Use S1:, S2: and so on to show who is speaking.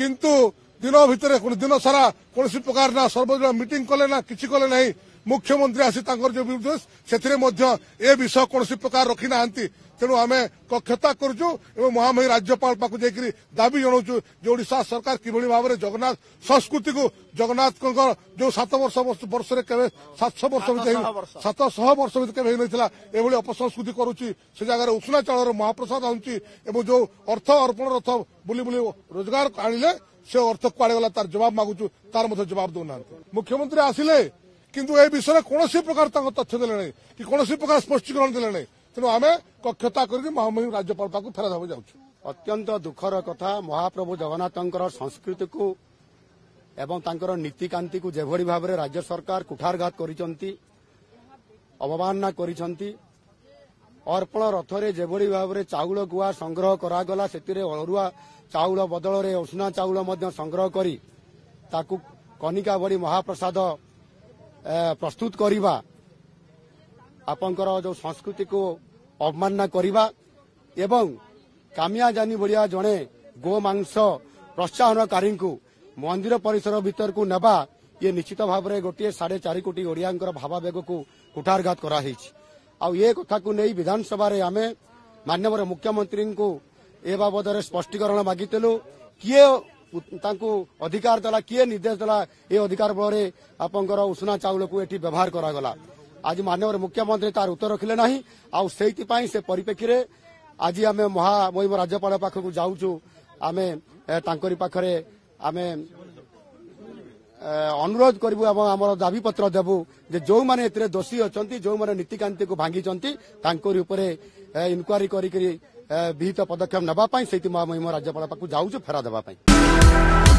S1: কিন্তু দিনো ভিতরে কোন দিন সারা কোনই প্রকার না সর্বদয়া মিটিং করেন না কিছু করে নাই ମୁଖ୍ୟମନ୍ତ୍ରୀ ଆସି ତାଙ୍କର ଯେଉଁ ବିଦେଶ ସେଥିରେ ମଧ୍ୟ ଏ ବିଷୟ କୌଣସି ପ୍ରକାର ରଖିନାହାନ୍ତି ତେଣୁ ଆମେ କକ୍ଷତା କରୁଛୁ ଏବଂ ମହାମହି ରାଜ୍ୟପାଳ ପାଖକୁ ଯାଇକରି ଦାବି ଜଣାଉଛୁ ଯେ ଓଡ଼ିଶା ସରକାର କିଭଳି ଭାବରେ ଜଗନ୍ନାଥ ସଂସ୍କୃତିକୁ ଜଗନ୍ନାଥଙ୍କ ଯେଉଁ ସାତ ବର୍ଷ ବର୍ଷରେ କେବେ ସାତଶହ ବର୍ଷ ଭିତରେ ସାତଶହ ବର୍ଷ ଭିତରେ କେବେ ହେଇନଥିଲା ଏଭଳି ଅପସଂସ୍କୃତି କରୁଛି ସେ ଜାଗାରେ ଉଷ୍ଣା ଚାଉଳର ମହାପ୍ରସାଦ ଆଣୁଛି ଏବଂ ଯେଉଁ ଅର୍ଥ ଅର୍ପଣ ରଥ ବୁଲି ବୁଲି ରୋଜଗାର ଆଣିଲେ ସେ ଅର୍ଥ କୁଆଡ଼େ ଗଲା ତାର ଜବାବ ମାଗୁଛୁ ତାର ମଧ୍ୟ ଜବାବ ଦେଉନାହାନ୍ତି ମୁଖ୍ୟମନ୍ତ୍ରୀ ଆସିଲେ କିନ୍ତୁ ଏ ବିଷୟରେ କୌଣସି ପ୍ରକାର ତାଙ୍କ ତଥ୍ୟ ଦେଲେ ନାହିଁ କି କୌଣସି ପ୍ରକାର ସ୍ୱଷ୍ଟୀକରଣ ଦେଲେ ନାହିଁ ତେଣୁ ଆମେ କକ୍ଷତା କରିକି ମହାମହିମ ରାଜ୍ୟପାଳ ପାଖକୁ ଫେରାଦେବାକୁ ଯାଉଛୁ ଅତ୍ୟନ୍ତ ଦୁଃଖର କଥା ମହାପ୍ରଭୁ ଜଗନ୍ନାଥଙ୍କର
S2: ସଂସ୍କୃତିକୁ ଏବଂ ତାଙ୍କର ନୀତିକାନ୍ତିକୁ ଯେଭଳି ଭାବରେ ରାଜ୍ୟ ସରକାର କୁଠାରଘାତ କରିଛନ୍ତି ଅବମାନନା କରିଛନ୍ତି ଅର୍ପଣ ରଥରେ ଯେଭଳି ଭାବରେ ଚାଉଳ ଗୁଆ ସଂଗ୍ରହ କରାଗଲା ସେଥିରେ ଅରୁଆ ଚାଉଳ ବଦଳରେ ଉଷୁନା ଚାଉଳ ମଧ୍ୟ ସଂଗ୍ରହ କରି ତାକୁ କନିକା ଭଳି ମହାପ୍ରସାଦ ପ୍ରସ୍ତୁତ କରିବା ଆପଣଙ୍କର ଯେଉଁ ସଂସ୍କୃତିକୁ ଅବମାନନା କରିବା ଏବଂ କାମିଆ ଜାନି ଭଳିଆ ଜଣେ ଗୋମାଂସ ପ୍ରୋହନକାରୀଙ୍କୁ ମନ୍ଦିର ପରିସର ଭିତରକୁ ନେବା ଇଏ ନିଶ୍ଚିତ ଭାବରେ ଗୋଟିଏ ସାଢ଼େ ଚାରି କୋଟି ଓଡ଼ିଆଙ୍କର ଭାବାବେଗକୁ କୁଠାରଘାତ କରାହୋଇଛି ଆଉ ଏ କଥାକୁ ନେଇ ବିଧାନସଭାରେ ଆମେ ମାନ୍ୟବର ମୁଖ୍ୟମନ୍ତ୍ରୀଙ୍କୁ ଏ ବାବଦରେ ସ୍ୱଷ୍ଟୀକରଣ ମାଗିଥିଲୁ କିଏ ତାଙ୍କୁ ଅଧିକାର ଦେଲା କିଏ ନିର୍ଦ୍ଦେଶ ଦେଲା ଏ ଅଧିକାର ବଳରେ ଆପଣଙ୍କର ଉଷୁନା ଚାଉଳକୁ ଏଠି ବ୍ୟବହାର କରାଗଲା ଆଜି ମାନ୍ୟବର ମୁଖ୍ୟମନ୍ତ୍ରୀ ତାର ଉତ୍ତର ରଖିଲେ ନାହିଁ ଆଉ ସେଇଥିପାଇଁ ସେ ପରିପ୍ରେକ୍ଷୀରେ ଆଜି ଆମେ ମହାମହିମ ରାଜ୍ୟପାଳ ପାଖକୁ ଯାଉଛୁ ଆମେ ତାଙ୍କରି ପାଖରେ ଆମେ ଅନୁରୋଧ କରିବୁ ଏବଂ ଆମର ଦାବିପତ୍ର ଦେବୁ ଯେ ଯେଉଁମାନେ ଏଥିରେ ଦୋଷୀ ଅଛନ୍ତି ଯେଉଁମାନେ ନୀତିକାନ୍ତିକୁ ଭାଙ୍ଗିଛନ୍ତି ତାଙ୍କରି ଉପରେ ଇନ୍କ୍ୱାରି କରିକି विहित पदक्षेप नेवाई से राज्यपाल पाक जाऊँ फेरा देवाई